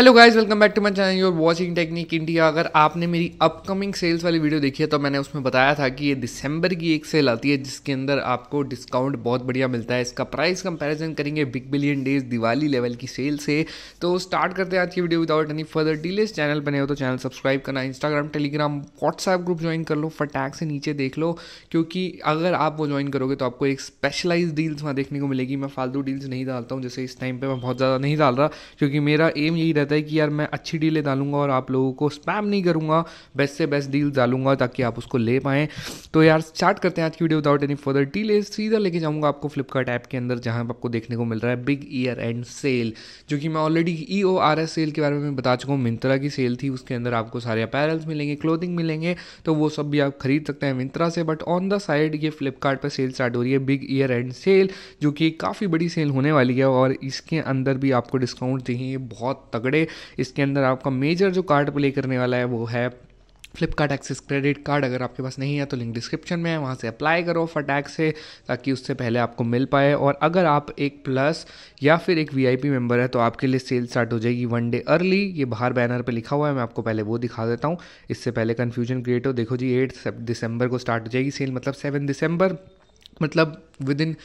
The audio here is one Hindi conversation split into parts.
hello guys welcome back to my channel your watching technic India अगर आपने मेरी अपकमिंग सेल्स वाली वीडियो देखी है तो मैंने उसमें बताया था कि ये दिसंबर की एक सेल आती है जिसके अंदर आपको डिस्काउंट बहुत बढ़िया मिलता है इसका प्राइस कंपैरिजन करेंगे big billion days Diwali level की सेल से तो स्टार्ट करते हैं आज की video without any further delays channel बने हो तो चैनल सब्सक्राइब करना Instagram Telegram WhatsApp group join कर लो फटैक से नीचे देख लो क्योंकि अगर आप वो ज्वाइन करोगे तो आपको एक स्पेशलाइज डील्स वहाँ देखने को मिलेगी मैं फालतू डील्स नहीं डालता हूँ जैसे इस टाइम पर मैं बहुत ज़्यादा नहीं डाल रहा क्योंकि मेरा एम यही रहता रहता है कि यार मैं अच्छी डीलें डालूंगा और आप लोगों को स्पैम नहीं करूँगा बेस्ट से बेस्ट डील डालूंगा ताकि आप उसको ले पाएँ तो यार स्टार्ट करते हैं आज की video without any further delay सीधा लेके जाऊँगा आपको फ्लिपकार्ट ऐप के अंदर जहाँ आपको देखने को मिल रहा है बिग ईयर एंड सेल जो कि मैं already E O R S sale के बारे में बता चुका हूँ मिंत्रा की सेल थी उसके अंदर आपको सारे अपैरल्स मिलेंगे क्लोथिंग मिलेंगे तो वो सब भी आप खरीद सकते हैं मिंत्रा से बट ऑन द साइड ये फ्लिपकार्ट पर सेल स्टार्ट हो रही है बिग ईयर एंड सेल जो कि काफ़ी बड़ी सेल होने वाली है और इसके अंदर भी आपको डिस्काउंट देखेंगे बहुत तगड़े पड़े इसके अंदर आपका मेजर जो कार्ड प्ले करने वाला है वो है फ्लिपकार्ट एक्सेस क्रेडिट कार्ड अगर आपके पास नहीं है तो लिंक डिस्क्रिप्शन में है वहाँ से अप्लाई करो फटैक से ताकि उससे पहले आपको मिल पाए और अगर आप एक प्लस या फिर एक वीआईपी मेंबर है तो आपके लिए सेल स्टार्ट हो जाएगी वन डे अर्ली ये बाहर बैनर पर लिखा हुआ है मैं आपको पहले वो दिखा देता हूँ इससे पहले कन्फ्यूजन क्रिएट हो देखो जी एट दिसंबर को स्टार्ट हो जाएगी सेल मतलब सेवन दिसंबर मतलब विद इन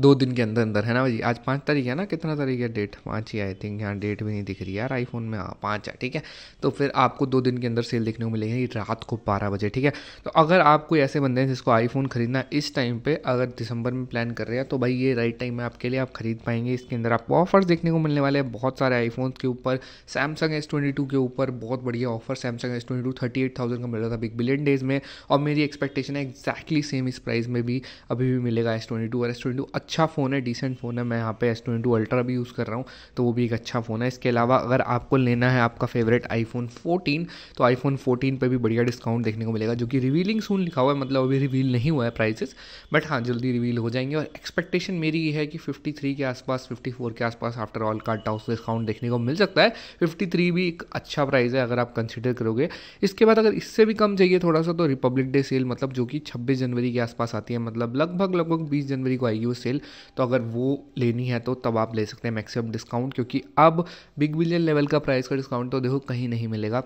दो दिन के अंदर अंदर है ना भाई आज पाँच तारीख है ना कितना तारीख है डेट पाँच ही आई थिंक यहाँ डेट भी नहीं दिख रही यार आईफोन में हाँ पाँच है ठीक है तो फिर आपको दो दिन के अंदर सेल देखने को मिलेगी रात को बारह बजे ठीक है तो अगर आप कोई ऐसे बंदे हैं जिसको आईफोन खरीदना इस टाइम पर अगर दिसंबर में प्लान कर रहे हैं तो भाई ये राइट टाइम है आपके लिए आप खरीद पाएंगे इसके अंदर आपको ऑफर्स देखने को मिलने वाले हैं बहुत सारे आईफोन के ऊपर सैमसंग एस ट्वेंटी टू के ऊपर बहुत बढ़िया offer Samsung S twenty two thirty eight thousand का मिल रहा था बिग बिलियन डेज में और मेरी एक्सपेक्टेशन है एक्जैक्टली सेम इस प्राइस में भी अभी भी मिलेगा एस ट्वेंटी टू और एस ट्वेंटी टू अच्छा फ़ोन है डिसेंट फ़ोन है मैं यहाँ पे एस ट्वेंटी अल्ट्रा भी यूज़ कर रहा हूँ तो वो भी एक अच्छा फ़ोन है इसके अलावा अगर आपको लेना है आपका फेवरेट आईफोन 14 तो आईफोन 14 पर भी बढ़िया डिस्काउंट देखने को मिलेगा जो कि रिवीलिंग सून लिखा हुआ है मतलब अभी रिवील नहीं हुआ है प्राइसेस बट हाँ जल्दी रिवील हो जाएंगे और एक्सपेक्टेशन मेरी ये है कि फिफ्टी के आसपास फिफ्टी के आसपास आफ्टर ऑल कार्ड टाउस डिस्काउंट देखने को मिल सकता है फिफ्टी भी एक अच्छा प्राइस है अगर आप कंसिडर करोगे इसके बाद अगर इससे भी कम चाहिए थोड़ा सा तो रिपब्लिक डे सेल मतलब जो कि छब्बीस जनवरी के आसपास आती है मतलब लगभग लगभग बीस जनवरी को आएगी वो सेल तो अगर वो लेनी है तो तब आप ले सकते हैं मैक्सिमम डिस्काउंट क्योंकि अब बिग बिलियन लेवल का प्राइस का डिस्काउंट तो देखो कहीं नहीं मिलेगा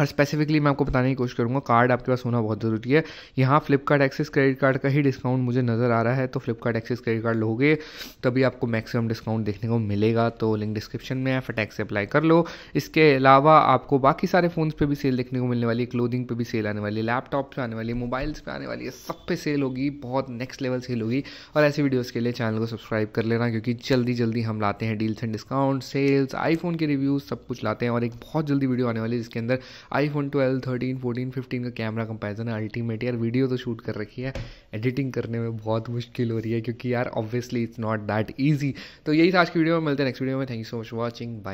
और स्पेसिफिकली मैं आपको बताने की कोशिश करूँगा कार्ड आपके पास होना बहुत ज़रूरी है यहाँ फ्लिपकार्ट एक्सेस क्रेडिट कार्ड का ही डिस्काउंट मुझे नज़र आ रहा है तो फ्लिपकार्ट एक्सेस क्रेडिट कार्ड लोगे तभी आपको मैक्सिमम डिस्काउंट देखने को मिलेगा तो लिंक डिस्क्रिप्शन में है फटैक्स से अप्लाई कर लो इसके अलावा आपको बाकी सारे फ़ोन्स पर भी सेल देखने को मिलने वाली है क्लोदिंग पर भी सेल आने वाली है लैपटॉप पर आने वाली है मोबाइल्स पर आने वाली है सब पे सेल होगी बहुत नेक्स्ट लेवल सेल होगी और ऐसी वीडियोज़ के लिए चैनल को सब्सक्राइब कर लेना क्योंकि जल्दी जल्दी हम लाते हैं deals and discount sales iPhone के रिव्यूज़ सब कुछ लाते हैं और एक बहुत जल्दी वीडियो आने वाली है जिसके अंदर iPhone twelve thirteen fourteen fifteen का कैमरा कंपैरिजन है अल्टीमेट यार वीडियो तो शूट कर रखी है एडिटिंग करने में बहुत मुश्किल हो रही है क्योंकि यार obviously it's not that easy तो यही था आज की वीडियो में मिलते हैं नेक्स्ट वीडियो में thank you so much watching bye